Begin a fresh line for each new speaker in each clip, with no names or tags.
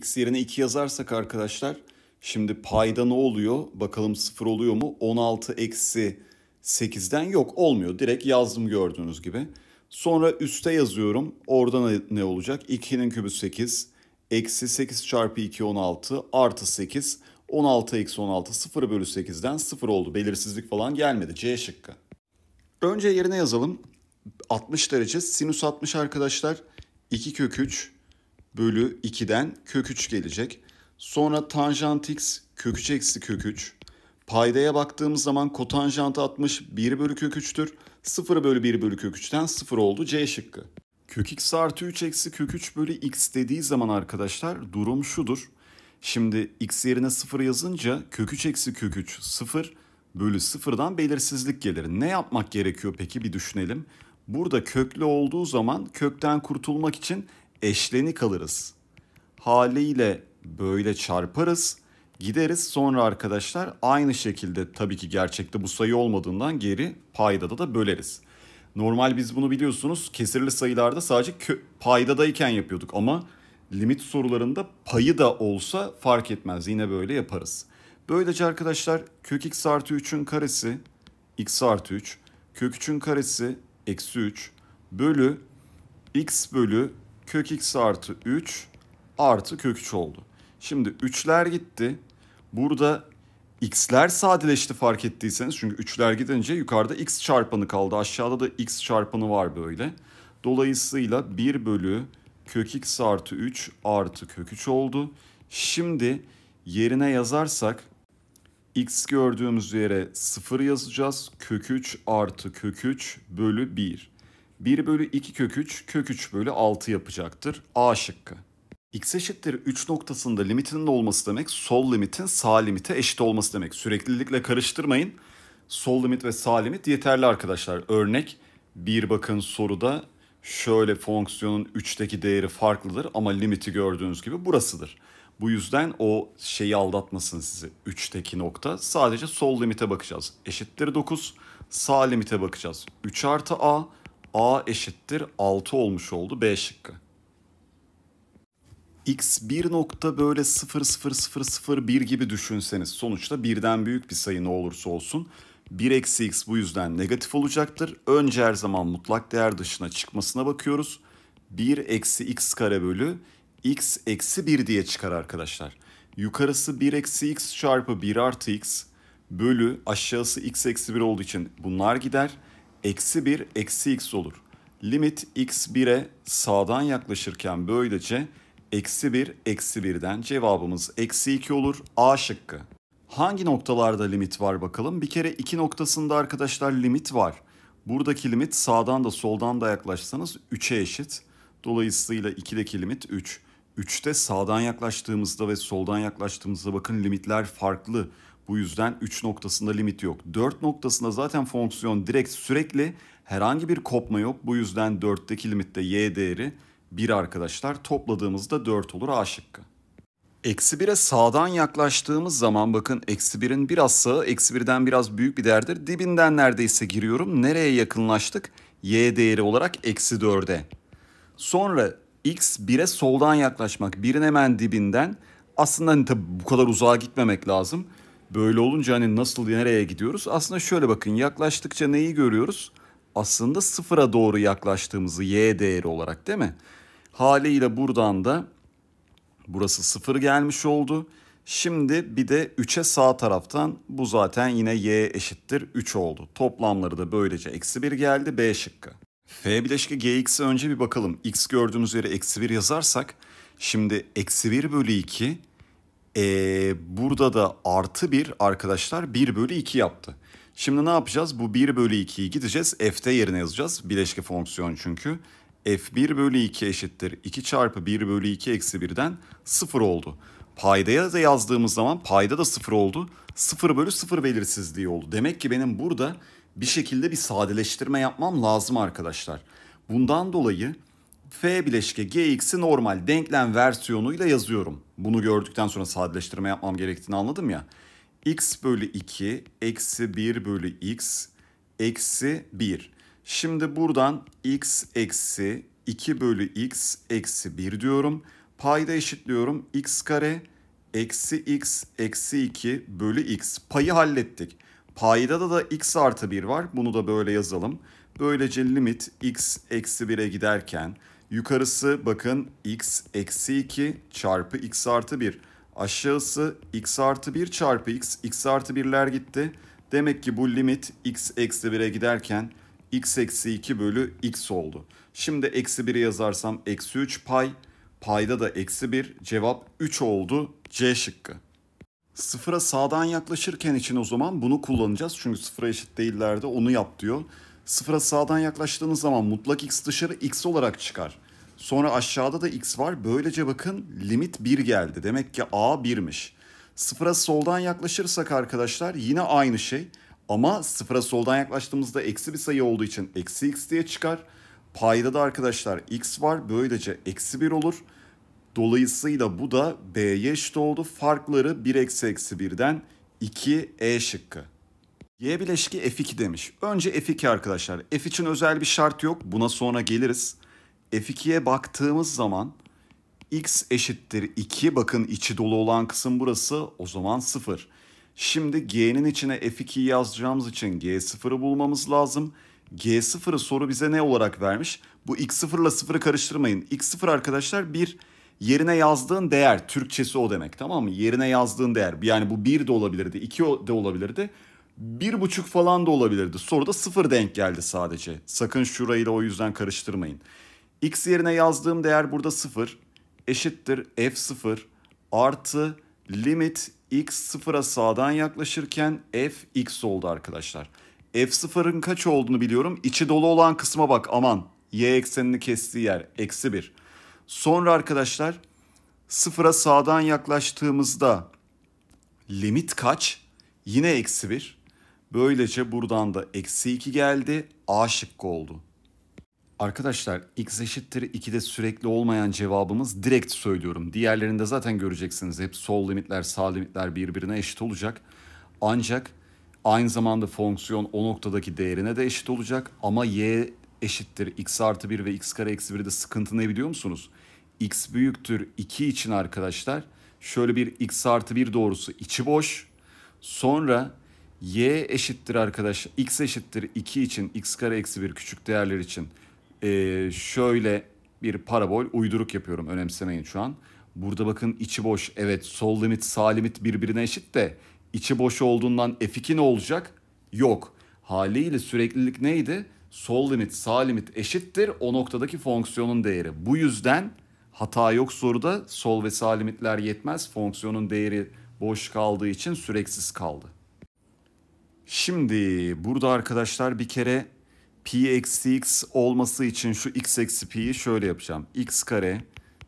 x yerine 2 yazarsak arkadaşlar şimdi payda ne oluyor? Bakalım 0 oluyor mu? 16 eksi 8'den yok olmuyor. Direkt yazdım gördüğünüz gibi. Sonra üste yazıyorum. orada ne olacak? 2'nin kübü 8. Eksi 8 çarpı 2 16 artı 8. 16 eksi 16 0 bölü 8'den 0 oldu. Belirsizlik falan gelmedi. C şıkkı. Önce yerine yazalım. 60 derece sinüs 60 arkadaşlar. 2 kök 3 bölü 2'den kök 3 gelecek. Sonra tanjant x kök 3 eksi kök 3. Paydaya baktığımız zaman kotanjant 60 1 bölü kök 3'tür. 0 bölü 1 bölü kök 3'ten 0 oldu C şıkkı. Kök x artı 3 eksi kök 3 bölü x dediği zaman arkadaşlar durum şudur. Şimdi x yerine 0 yazınca kök 3 eksi kök 3 0 bölü 0'dan belirsizlik gelir. Ne yapmak gerekiyor peki bir düşünelim. Burada köklü olduğu zaman kökten kurtulmak için eşleni kalırız. Haliyle böyle çarparız, gideriz sonra arkadaşlar aynı şekilde tabii ki gerçekte bu sayı olmadığından geri paydada da böleriz. Normal biz bunu biliyorsunuz kesirli sayılarda sadece kö- paydadayken yapıyorduk ama limit sorularında payı da olsa fark etmez yine böyle yaparız. Böylece arkadaşlar kök x artı 3'ün karesi x artı 3 kök 3'ün karesi eksi 3 bölü x bölü kök x artı 3 artı kök 3 oldu. Şimdi 3'ler gitti. Burada x'ler sadeleşti fark ettiyseniz. Çünkü 3'ler gidince yukarıda x çarpanı kaldı. Aşağıda da x çarpanı var böyle. Dolayısıyla 1 bölü kök x artı 3 artı kök 3 oldu. Şimdi yerine yazarsak x gördüğümüz yere 0 yazacağız. Kök 3 artı kök 3 bölü 1. 1 bölü 2 kök 3 kök 3 bölü 6 yapacaktır. A şıkkı. X eşittir 3 noktasında limitinin olması demek sol limitin sağ limite eşit olması demek. Süreklilikle karıştırmayın. Sol limit ve sağ limit yeterli arkadaşlar. Örnek bir bakın soruda şöyle fonksiyonun 3'teki değeri farklıdır ama limiti gördüğünüz gibi burasıdır. Bu yüzden o şeyi aldatmasın sizi 3'teki nokta. Sadece sol limite bakacağız. Eşittir 9. Sağ limite bakacağız. 3 artı a A eşittir 6 olmuş oldu B şıkkı. X 1 nokta böyle 0, 0, 0, 0, 1 gibi düşünseniz sonuçta birden büyük bir sayı ne olursa olsun 1 eksi x bu yüzden negatif olacaktır. Önce her zaman mutlak değer dışına çıkmasına bakıyoruz. 1 eksi x kare bölü x eksi 1 diye çıkar arkadaşlar. Yukarısı 1 eksi x çarpı 1 artı x bölü aşağısı x eksi 1 olduğu için bunlar gider eksi 1 eksi x olur. Limit x 1'e sağdan yaklaşırken böylece eksi 1 eksi 1'den cevabımız eksi 2 olur. A şıkkı. Hangi noktalarda limit var bakalım? Bir kere iki noktasında arkadaşlar limit var. Buradaki limit sağdan da soldan da yaklaşsanız 3'e eşit. Dolayısıyla 2'deki limit 3. 3'te sağdan yaklaştığımızda ve soldan yaklaştığımızda bakın limitler farklı. Bu yüzden 3 noktasında limit yok. 4 noktasında zaten fonksiyon direkt sürekli herhangi bir kopma yok. Bu yüzden 4'teki limitte y değeri 1 arkadaşlar. Topladığımızda 4 olur A şıkkı. Eksi 1'e sağdan yaklaştığımız zaman bakın eksi 1'in biraz sağı eksi 1'den biraz büyük bir değerdir. Dibinden neredeyse giriyorum. Nereye yakınlaştık? Y değeri olarak eksi 4'e. Sonra x 1'e soldan yaklaşmak. 1'in hemen dibinden. Aslında hani tabi bu kadar uzağa gitmemek lazım. Böyle olunca hani nasıl nereye gidiyoruz? Aslında şöyle bakın yaklaştıkça neyi görüyoruz? Aslında sıfıra doğru yaklaştığımızı y değeri olarak değil mi? Haliyle buradan da burası sıfır gelmiş oldu. Şimdi bir de 3'e sağ taraftan bu zaten yine y eşittir 3 oldu. Toplamları da böylece eksi 1 geldi b şıkkı. F bileşke gx'e önce bir bakalım. x gördüğümüz yere eksi 1 yazarsak şimdi eksi 1 bölü 2 ee, burada da artı 1 arkadaşlar 1 bölü 2 yaptı. Şimdi ne yapacağız? Bu 1 bölü 2'yi gideceğiz. F'de yerine yazacağız. Bileşke fonksiyon çünkü. F1 bölü 2 eşittir. 2 çarpı 1 bölü 2 eksi 1'den 0 oldu. Paydaya da yazdığımız zaman payda da 0 oldu. 0 bölü 0 belirsizliği oldu. Demek ki benim burada bir şekilde bir sadeleştirme yapmam lazım arkadaşlar. Bundan dolayı f bileşke gx'i normal denklem versiyonuyla yazıyorum. Bunu gördükten sonra sadeleştirme yapmam gerektiğini anladım ya. x bölü 2 eksi 1 bölü x eksi 1. Şimdi buradan x eksi 2 bölü x eksi 1 diyorum. Payda eşitliyorum x kare eksi x eksi 2 bölü x. Payı hallettik. Payda da da x artı 1 var. Bunu da böyle yazalım. Böylece limit x eksi 1'e giderken Yukarısı bakın x eksi 2 çarpı x artı 1. Aşağısı x artı 1 çarpı x, x artı 1'ler gitti. Demek ki bu limit x eksi 1'e giderken x eksi 2 bölü x oldu. Şimdi eksi 1'i yazarsam eksi 3 pay, payda da eksi 1 cevap 3 oldu C şıkkı. Sıfıra sağdan yaklaşırken için o zaman bunu kullanacağız. Çünkü sıfıra eşit değillerde onu yap diyor. Sıfıra sağdan yaklaştığınız zaman mutlak x dışarı x olarak çıkar. Sonra aşağıda da x var. Böylece bakın limit 1 geldi. Demek ki a 1'miş. Sıfıra soldan yaklaşırsak arkadaşlar yine aynı şey. Ama sıfıra soldan yaklaştığımızda eksi bir sayı olduğu için eksi x diye çıkar. Payda da arkadaşlar x var. Böylece eksi 1 olur. Dolayısıyla bu da b'ye eşit oldu. Farkları 1 eksi eksi 1'den 2 e şıkkı. Y bileşki F2 demiş. Önce F2 arkadaşlar. F için özel bir şart yok. Buna sonra geliriz. F2'ye baktığımız zaman x eşittir 2. Bakın içi dolu olan kısım burası. O zaman 0. Şimdi g'nin içine F2'yi yazacağımız için g0'ı bulmamız lazım. G0'ı soru bize ne olarak vermiş? Bu x0 ile 0'ı karıştırmayın. x0 arkadaşlar bir yerine yazdığın değer. Türkçesi o demek tamam mı? Yerine yazdığın değer. Yani bu 1 de olabilirdi, 2 de olabilirdi bir buçuk falan da olabilirdi. Sonra da sıfır denk geldi sadece. Sakın şurayı da o yüzden karıştırmayın. X yerine yazdığım değer burada sıfır eşittir f sıfır artı limit x sıfıra sağdan yaklaşırken f x oldu arkadaşlar. f sıfırın kaç olduğunu biliyorum. İçi dolu olan kısma bak aman. y eksenini kestiği yer eksi bir. Sonra arkadaşlar sıfıra sağdan yaklaştığımızda limit kaç? Yine eksi bir. Böylece buradan da eksi 2 geldi. A şıkkı oldu. Arkadaşlar x eşittir 2'de sürekli olmayan cevabımız direkt söylüyorum. Diğerlerinde zaten göreceksiniz. Hep sol limitler sağ limitler birbirine eşit olacak. Ancak aynı zamanda fonksiyon o noktadaki değerine de eşit olacak. Ama y eşittir x artı 1 ve x kare eksi 1'de sıkıntı ne biliyor musunuz? x büyüktür 2 için arkadaşlar şöyle bir x artı 1 doğrusu içi boş. Sonra y eşittir arkadaş x eşittir 2 için x kare eksi 1 küçük değerler için e, şöyle bir parabol uyduruk yapıyorum önemsemeyin şu an. Burada bakın içi boş evet sol limit sağ limit birbirine eşit de içi boş olduğundan f2 ne olacak? Yok. Haliyle süreklilik neydi? Sol limit sağ limit eşittir o noktadaki fonksiyonun değeri. Bu yüzden hata yok soruda sol ve sağ limitler yetmez fonksiyonun değeri boş kaldığı için süreksiz kaldı. Şimdi burada arkadaşlar bir kere pi eksi x olması için şu x eksi pi'yi şöyle yapacağım. x kare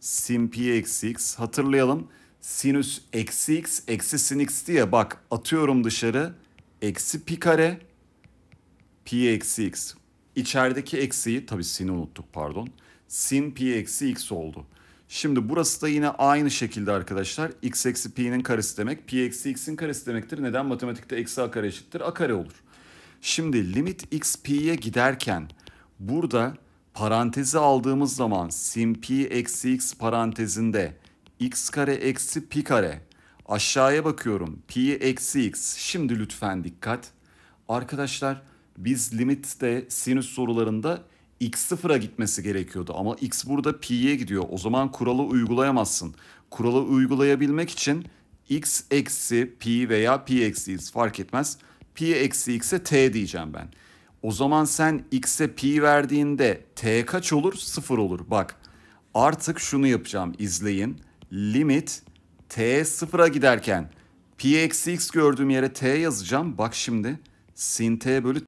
sin pi eksi x hatırlayalım. Sinüs eksi x eksi sin x diye bak atıyorum dışarı. Eksi pi kare pi eksi x. İçerideki eksiyi tabii sin'i unuttuk pardon. Sin pi eksi x oldu. Şimdi burası da yine aynı şekilde arkadaşlar. x eksi pi'nin karesi demek. pi eksi x'in karesi demektir. Neden? Matematikte eksi a kare eşittir. a kare olur. Şimdi limit x pi'ye giderken burada parantezi aldığımız zaman sin pi eksi x parantezinde x kare eksi pi kare aşağıya bakıyorum pi eksi x şimdi lütfen dikkat arkadaşlar biz limitte sinüs sorularında x sıfıra gitmesi gerekiyordu ama x burada pi'ye gidiyor. O zaman kuralı uygulayamazsın. Kuralı uygulayabilmek için x eksi pi veya pi eksi x fark etmez. Pi eksi x'e t diyeceğim ben. O zaman sen x'e pi verdiğinde t kaç olur? Sıfır olur. Bak artık şunu yapacağım izleyin. Limit t sıfıra giderken pi eksi x gördüğüm yere t yazacağım. Bak şimdi sin t bölü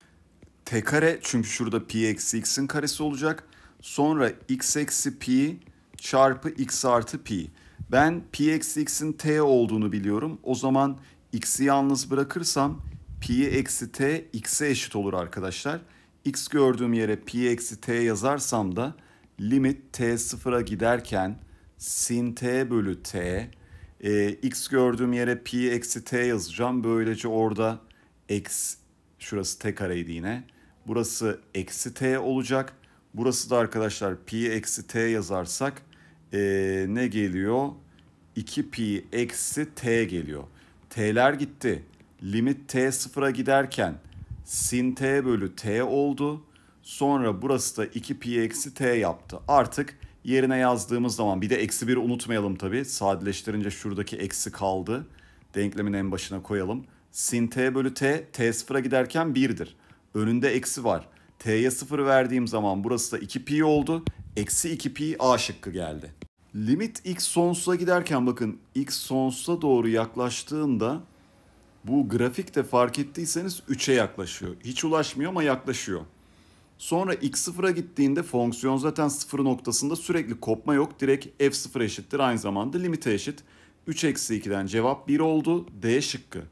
t kare çünkü şurada pi eksi x'in karesi olacak. Sonra x eksi pi çarpı x artı pi. Ben pi eksi x'in t olduğunu biliyorum. O zaman x'i yalnız bırakırsam pi eksi t x'e eşit olur arkadaşlar. x gördüğüm yere pi eksi t yazarsam da limit t sıfıra giderken sin t bölü t e, x gördüğüm yere pi eksi t yazacağım. Böylece orada x şurası t kareydi yine Burası eksi t olacak. Burası da arkadaşlar pi eksi t yazarsak e, ne geliyor? 2 pi eksi t geliyor. T'ler gitti. Limit t sıfıra giderken sin t bölü t oldu. Sonra burası da 2 pi eksi t yaptı. Artık yerine yazdığımız zaman bir de eksi 1'i unutmayalım tabi. Sadeleştirince şuradaki eksi kaldı. Denklemin en başına koyalım. Sin t bölü t, t sıfıra giderken 1'dir. Önünde eksi var. T'ye 0 verdiğim zaman burası da 2pi oldu. Eksi 2pi A şıkkı geldi. Limit x sonsuza giderken bakın x sonsuza doğru yaklaştığında bu grafikte fark ettiyseniz 3'e yaklaşıyor. Hiç ulaşmıyor ama yaklaşıyor. Sonra x sıfıra gittiğinde fonksiyon zaten sıfır noktasında sürekli kopma yok. Direkt f sıfır eşittir aynı zamanda limite eşit. 3 eksi 2'den cevap 1 oldu. D şıkkı.